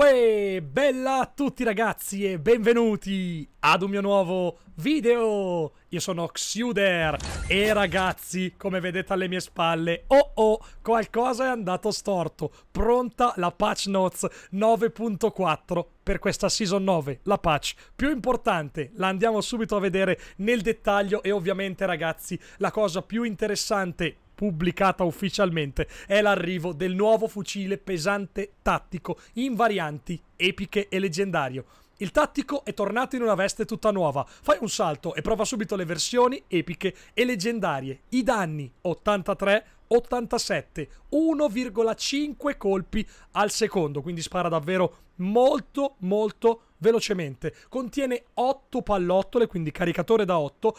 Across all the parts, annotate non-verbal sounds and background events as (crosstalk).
Uè, bella a tutti ragazzi e benvenuti ad un mio nuovo video! Io sono Xuder e ragazzi, come vedete alle mie spalle, oh oh, qualcosa è andato storto. Pronta la patch notes 9.4 per questa season 9, la patch più importante. La andiamo subito a vedere nel dettaglio e ovviamente ragazzi, la cosa più interessante pubblicata ufficialmente è l'arrivo del nuovo fucile pesante tattico in varianti epiche e leggendario. Il tattico è tornato in una veste tutta nuova. Fai un salto e prova subito le versioni epiche e leggendarie. I danni 83 87, 1,5 colpi al secondo, quindi spara davvero molto molto velocemente. Contiene 8 pallottole, quindi caricatore da 8,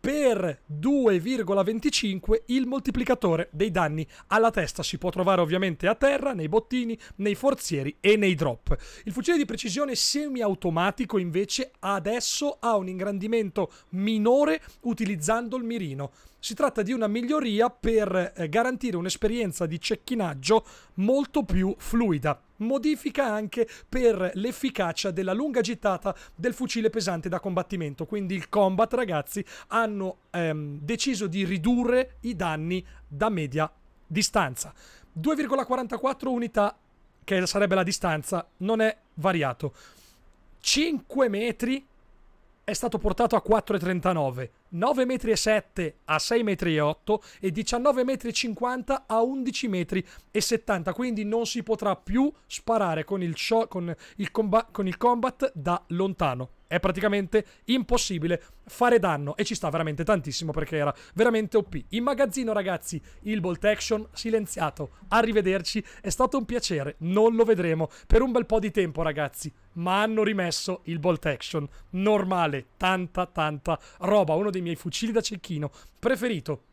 per 2,25 il moltiplicatore dei danni alla testa. Si può trovare ovviamente a terra, nei bottini, nei forzieri e nei drop. Il fucile di precisione semiautomatico invece adesso ha un ingrandimento minore utilizzando il mirino. Si tratta di una miglioria per eh, garantire un'esperienza di cecchinaggio molto più fluida modifica anche per l'efficacia della lunga gittata del fucile pesante da combattimento. Quindi il combat, ragazzi, hanno ehm, deciso di ridurre i danni da media distanza. 2,44 unità, che sarebbe la distanza, non è variato. 5 metri è stato portato a 4,39, e 7 a 6,8 m e 19,50 m a 11,70 m, quindi non si potrà più sparare con il, show, con il, combat, con il combat da lontano è praticamente impossibile fare danno e ci sta veramente tantissimo perché era veramente OP. In magazzino ragazzi, il bolt action silenziato. Arrivederci, è stato un piacere, non lo vedremo per un bel po' di tempo ragazzi, ma hanno rimesso il bolt action normale, tanta tanta roba, uno dei miei fucili da cecchino preferito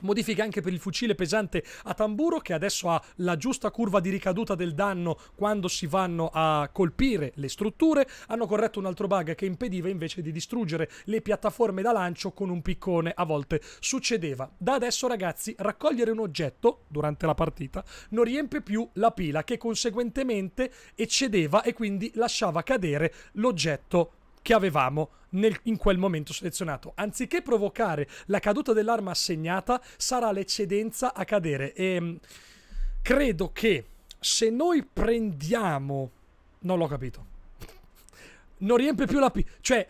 Modifica anche per il fucile pesante a tamburo che adesso ha la giusta curva di ricaduta del danno quando si vanno a colpire le strutture. Hanno corretto un altro bug che impediva invece di distruggere le piattaforme da lancio con un piccone. A volte succedeva. Da adesso ragazzi raccogliere un oggetto durante la partita non riempie più la pila che conseguentemente eccedeva e quindi lasciava cadere l'oggetto che avevamo nel, in quel momento selezionato. Anziché provocare la caduta dell'arma assegnata, sarà l'eccedenza a cadere. E ehm, credo che se noi prendiamo... Non l'ho capito. Non riempie più la P. Cioè,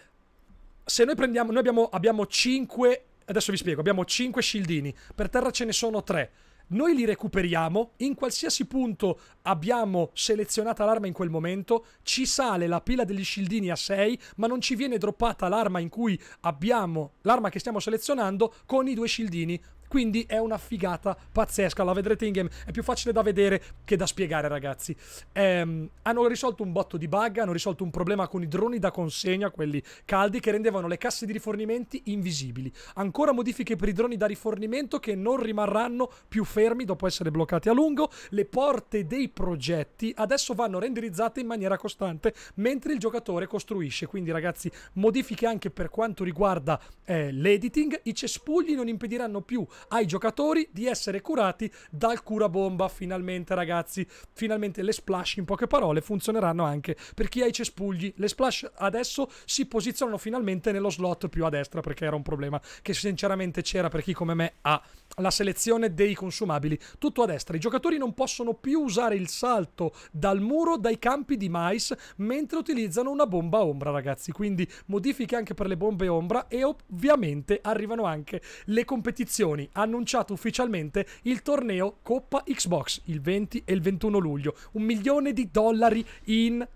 se noi prendiamo... Noi abbiamo, abbiamo 5... Adesso vi spiego. Abbiamo 5 shieldini. Per terra ce ne sono 3 noi li recuperiamo, in qualsiasi punto abbiamo selezionata l'arma in quel momento, ci sale la pila degli scildini a 6, ma non ci viene droppata l'arma in cui abbiamo l'arma che stiamo selezionando con i due scildini quindi è una figata pazzesca, la vedrete in game. È più facile da vedere che da spiegare, ragazzi. Ehm, hanno risolto un botto di bug, hanno risolto un problema con i droni da consegna, quelli caldi, che rendevano le casse di rifornimenti invisibili. Ancora modifiche per i droni da rifornimento che non rimarranno più fermi dopo essere bloccati a lungo. Le porte dei progetti adesso vanno renderizzate in maniera costante mentre il giocatore costruisce. Quindi, ragazzi, modifiche anche per quanto riguarda eh, l'editing. I cespugli non impediranno più ai giocatori di essere curati dal cura bomba. Finalmente, ragazzi, finalmente le splash, in poche parole, funzioneranno anche per chi ha i cespugli. Le splash adesso si posizionano finalmente nello slot più a destra perché era un problema che sinceramente c'era per chi come me ha la selezione dei consumabili tutto a destra. I giocatori non possono più usare il salto dal muro dai campi di mais mentre utilizzano una bomba ombra, ragazzi. Quindi modifiche anche per le bombe ombra e ovviamente arrivano anche le competizioni ha annunciato ufficialmente il torneo Coppa Xbox il 20 e il 21 luglio. Un milione di dollari in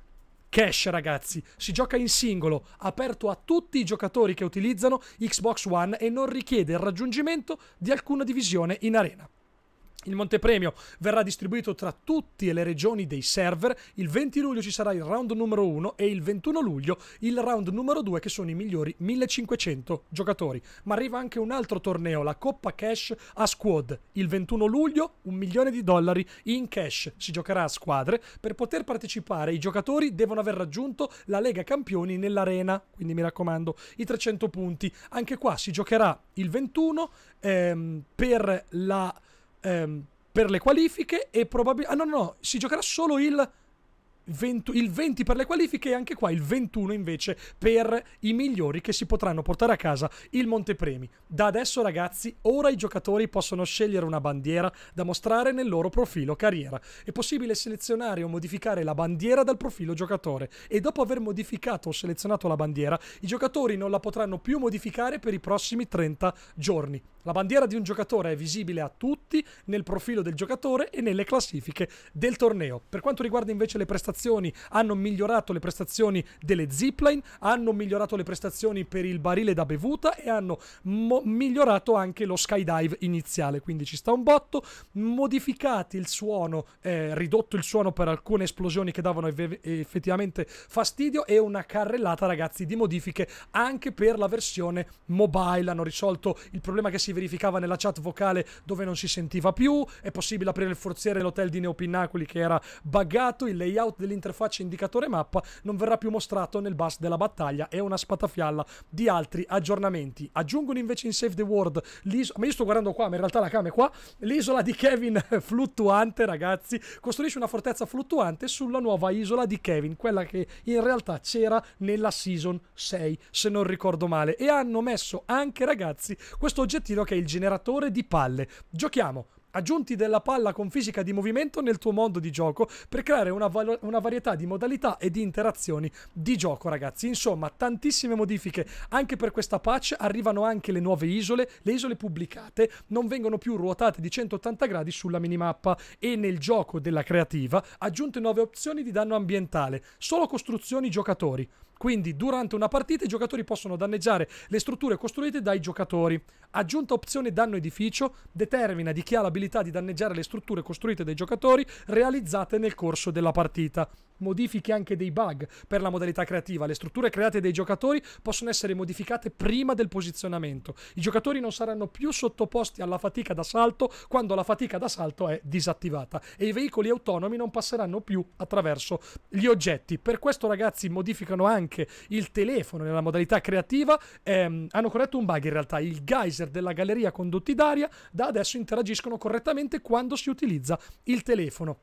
cash ragazzi si gioca in singolo aperto a tutti i giocatori che utilizzano Xbox One e non richiede il raggiungimento di alcuna divisione in arena il montepremio verrà distribuito tra tutte le regioni dei server, il 20 luglio ci sarà il round numero 1 e il 21 luglio il round numero 2 che sono i migliori 1500 giocatori. Ma arriva anche un altro torneo, la Coppa Cash a squad. Il 21 luglio un milione di dollari in cash si giocherà a squadre. Per poter partecipare i giocatori devono aver raggiunto la Lega Campioni nell'arena, quindi mi raccomando i 300 punti. Anche qua si giocherà il 21 ehm, per la ehm, per le qualifiche e probabilmente... Ah no, no, no, si giocherà solo il 20, il 20 per le qualifiche e anche qua il 21 invece per i migliori che si potranno portare a casa il Montepremi. Da adesso ragazzi, ora i giocatori possono scegliere una bandiera da mostrare nel loro profilo carriera. È possibile selezionare o modificare la bandiera dal profilo giocatore e dopo aver modificato o selezionato la bandiera, i giocatori non la potranno più modificare per i prossimi 30 giorni. La bandiera di un giocatore è visibile a tutti nel profilo del giocatore e nelle classifiche del torneo. Per quanto riguarda invece le prestazioni prestazioni, hanno migliorato le prestazioni delle zipline, hanno migliorato le prestazioni per il barile da bevuta e hanno mo- migliorato anche lo skydive iniziale, quindi ci sta un botto, modificati il suono, eh, ridotto il suono per alcune esplosioni che davano ev- effettivamente fastidio e una carrellata ragazzi di modifiche anche per la versione mobile, hanno risolto il problema che si verificava nella chat vocale dove non si sentiva più, è possibile aprire il forziere nell'hotel di Neopinnacoli che era buggato, il layout dell'interfaccia indicatore mappa non verrà più mostrato nel bus della battaglia è una spatafialla di altri aggiornamenti. Aggiungono invece in Save the World l'isola, ma io sto guardando qua, ma in realtà la cam è qua, l'isola di Kevin (laughs) fluttuante ragazzi, costruisce una fortezza fluttuante sulla nuova isola di Kevin, quella che in realtà c'era nella season 6 se non ricordo male e hanno messo anche ragazzi questo oggettino che è il generatore di palle. Giochiamo aggiunti della palla con fisica di movimento nel tuo mondo di gioco per creare una, valo- una varietà di modalità e di interazioni di gioco, ragazzi. Insomma, tantissime modifiche anche per questa patch. Arrivano anche le nuove isole. Le isole pubblicate non vengono più ruotate di 180 gradi sulla minimappa e nel gioco della creativa aggiunte nuove opzioni di danno ambientale, solo costruzioni giocatori. Quindi durante una partita i giocatori possono danneggiare le strutture costruite dai giocatori. Aggiunta opzione danno edificio determina di chi ha l'abilità di danneggiare le strutture costruite dai giocatori realizzate nel corso della partita. Modifiche anche dei bug per la modalità creativa. Le strutture create dai giocatori possono essere modificate prima del posizionamento. I giocatori non saranno più sottoposti alla fatica d'assalto quando la fatica d'assalto è disattivata e i veicoli autonomi non passeranno più attraverso gli oggetti. Per questo ragazzi modificano anche anche il telefono nella modalità creativa, ehm, hanno corretto un bug in realtà, il geyser della galleria condotti d'aria da adesso interagiscono correttamente quando si utilizza il telefono.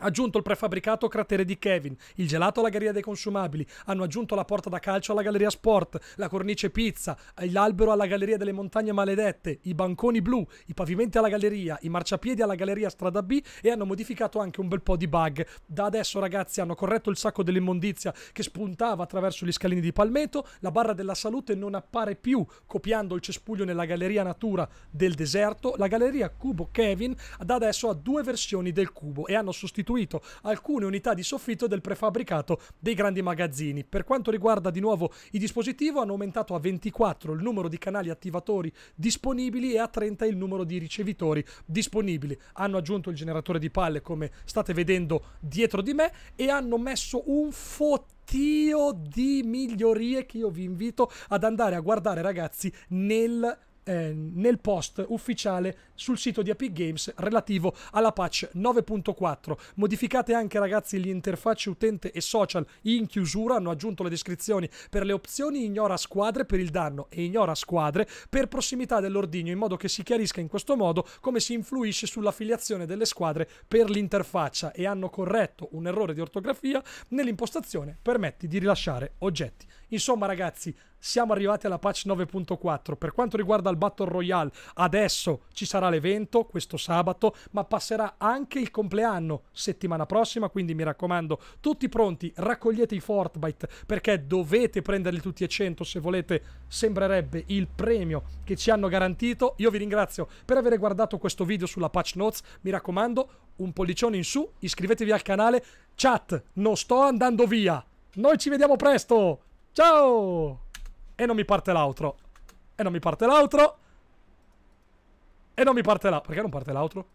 Aggiunto il prefabbricato cratere di Kevin, il gelato alla galleria dei consumabili, hanno aggiunto la porta da calcio alla galleria sport, la cornice pizza, l'albero alla galleria delle montagne maledette, i banconi blu, i pavimenti alla galleria, i marciapiedi alla galleria strada B e hanno modificato anche un bel po' di bug. Da adesso ragazzi hanno corretto il sacco dell'immondizia che spuntava attraverso gli scalini di palmetto, la barra della salute non appare più copiando il cespuglio nella galleria natura del deserto, la galleria cubo Kevin da adesso ha due versioni del cubo e hanno sostituito sostituito alcune unità di soffitto del prefabbricato dei grandi magazzini. Per quanto riguarda di nuovo il dispositivo, hanno aumentato a 24 il numero di canali attivatori disponibili e a 30 il numero di ricevitori disponibili. Hanno aggiunto il generatore di palle, come state vedendo dietro di me, e hanno messo un fottino di migliorie che io vi invito ad andare a guardare ragazzi nel Ehm, nel post ufficiale sul sito di Epic Games relativo alla patch 9.4. Modificate anche ragazzi l'interfaccia utente e social in chiusura, hanno aggiunto le descrizioni per le opzioni ignora squadre per il danno e ignora squadre per prossimità dell'ordigno in modo che si chiarisca in questo modo come si influisce sull'affiliazione delle squadre per l'interfaccia e hanno corretto un errore di ortografia nell'impostazione permetti di rilasciare oggetti. Insomma, ragazzi, siamo arrivati alla patch 9.4. Per quanto riguarda il Battle Royale, adesso ci sarà l'evento questo sabato, ma passerà anche il compleanno settimana prossima. Quindi mi raccomando, tutti pronti, raccogliete i Fortnite perché dovete prenderli tutti e 100 se volete. Sembrerebbe il premio che ci hanno garantito. Io vi ringrazio per aver guardato questo video sulla patch notes. Mi raccomando, un pollicione in su, iscrivetevi al canale. Chat, non sto andando via. Noi ci vediamo presto! Ciao! E non mi parte l'altro. E non mi parte l'altro. E non mi parte l'altro. Perché non parte l'altro?